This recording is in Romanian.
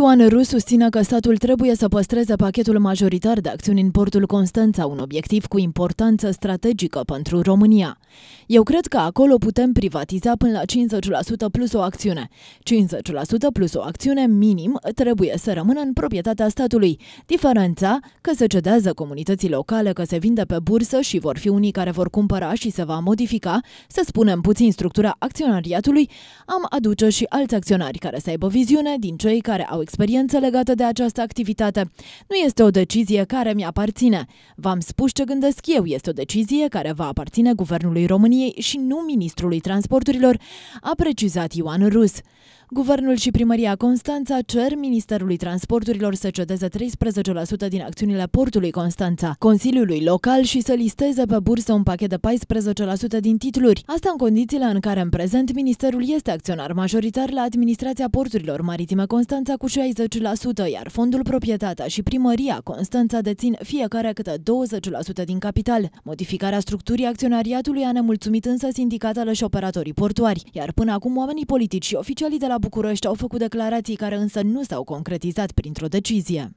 Ioan Rus susține că statul trebuie să păstreze pachetul majoritar de acțiuni în portul Constanța, un obiectiv cu importanță strategică pentru România. Eu cred că acolo putem privatiza până la 50% plus o acțiune. 50% plus o acțiune minim trebuie să rămână în proprietatea statului. Diferența că se cedează comunității locale, că se vinde pe bursă și vor fi unii care vor cumpăra și se va modifica, să spunem puțin structura acționariatului, am aduce și alți acționari care să aibă viziune din cei care au experiență legată de această activitate. Nu este o decizie care mi aparține. V-am spus ce gândesc eu. Este o decizie care va aparține Guvernului României și nu Ministrului Transporturilor, a precizat Ioan Rus. Guvernul și Primăria Constanța cer Ministerului Transporturilor să cedeze 13% din acțiunile portului Constanța, Consiliului Local și să listeze pe bursă un pachet de 14% din titluri. Asta în condițiile în care în prezent Ministerul este acționar majoritar la Administrația Porturilor Maritime Constanța cu 60%, iar Fondul Proprietatea și Primăria Constanța dețin fiecare câte 20% din capital. Modificarea structurii acționariatului a nemulțumit însă sindicatele și operatorii portuari, iar până acum oamenii politici și oficialii de la București au făcut declarații care însă nu s-au concretizat printr-o decizie.